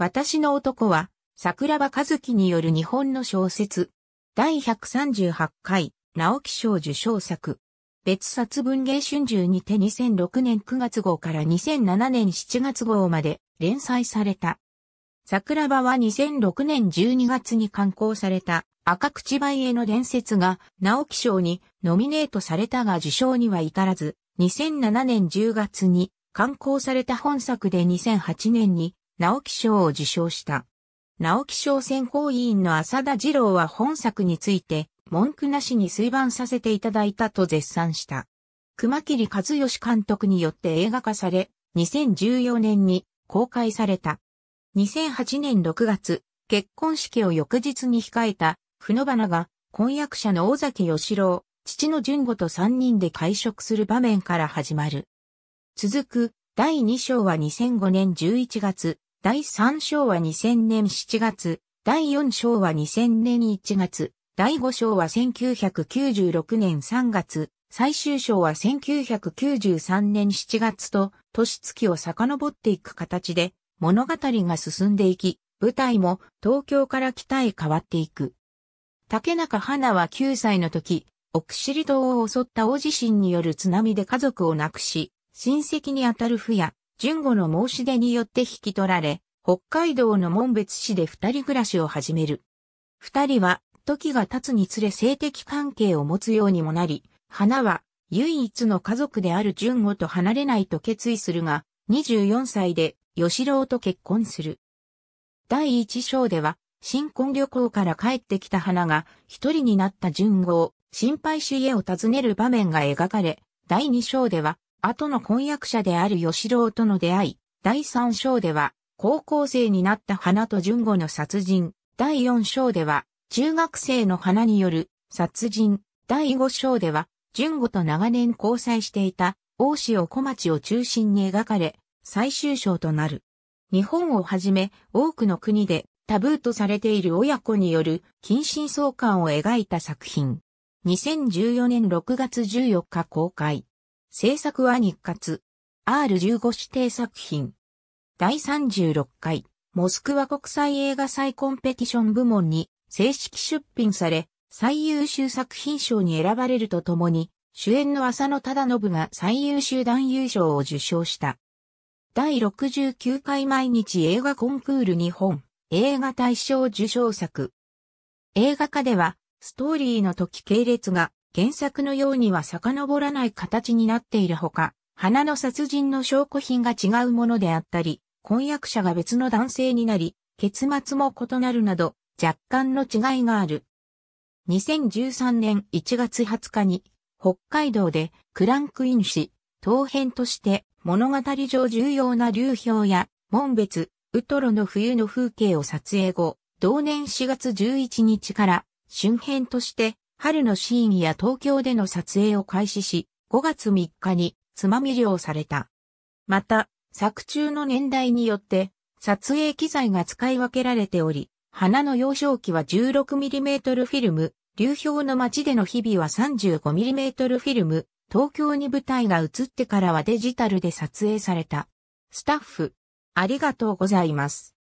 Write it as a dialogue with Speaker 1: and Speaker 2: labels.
Speaker 1: 私の男は、桜庭和樹による日本の小説。第138回、直木賞受賞作。別冊文芸春秋にて2006年9月号から2007年7月号まで連載された。桜庭は2006年12月に刊行された赤口梅への伝説が直木賞にノミネートされたが受賞には至らず、2007年10月に刊行された本作で2008年に直木賞を受賞した。直木賞選考委員の浅田二郎は本作について、文句なしに推判させていただいたと絶賛した。熊切和義監督によって映画化され、2014年に公開された。2008年6月、結婚式を翌日に控えた、ふのばなが、婚約者の尾崎義郎、父の淳吾と3人で会食する場面から始まる。続く、第2章は2005年11月、第3章は2000年7月、第4章は2000年1月、第5章は1996年3月、最終章は1993年7月と、年月を遡っていく形で、物語が進んでいき、舞台も東京から北へ変わっていく。竹中花は9歳の時、奥尻島を襲った大地震による津波で家族を亡くし、親戚にあたる父や順吾の申し出によって引き取られ、北海道の門別市で二人暮らしを始める。二人は、時が経つにつれ性的関係を持つようにもなり、花は唯一の家族である順吾と離れないと決意するが、24歳で吉郎と結婚する。第一章では、新婚旅行から帰ってきた花が一人になった順吾を心配し家を訪ねる場面が描かれ、第二章では後の婚約者である吉郎との出会い、第3章では、高校生になった花と純子の殺人、第4章では、中学生の花による殺人、第5章では、純子と長年交際していた、大塩小町を中心に描かれ、最終章となる。日本をはじめ、多くの国でタブーとされている親子による近親相関を描いた作品。2014年6月14日公開。制作は日活。R15 指定作品。第36回、モスクワ国際映画祭コンペティション部門に正式出品され、最優秀作品賞に選ばれるとともに、主演の浅野忠信が最優秀男優賞を受賞した。第69回毎日映画コンクール日本映画大賞受賞作。映画化では、ストーリーの時系列が原作のようには遡らない形になっているほか、花の殺人の証拠品が違うものであったり、婚約者が別の男性になり、結末も異なるなど、若干の違いがある。2013年1月20日に、北海道でクランクインし、当編として物語上重要な流氷や、門別、ウトロの冬の風景を撮影後、同年4月11日から、春編として春のシーンや東京での撮影を開始し、5月3日につまみ漁された。また、作中の年代によって、撮影機材が使い分けられており、花の幼少期は 16mm フィルム、流氷の街での日々は 35mm フィルム、東京に舞台が移ってからはデジタルで撮影された。スタッフ、ありがとうございます。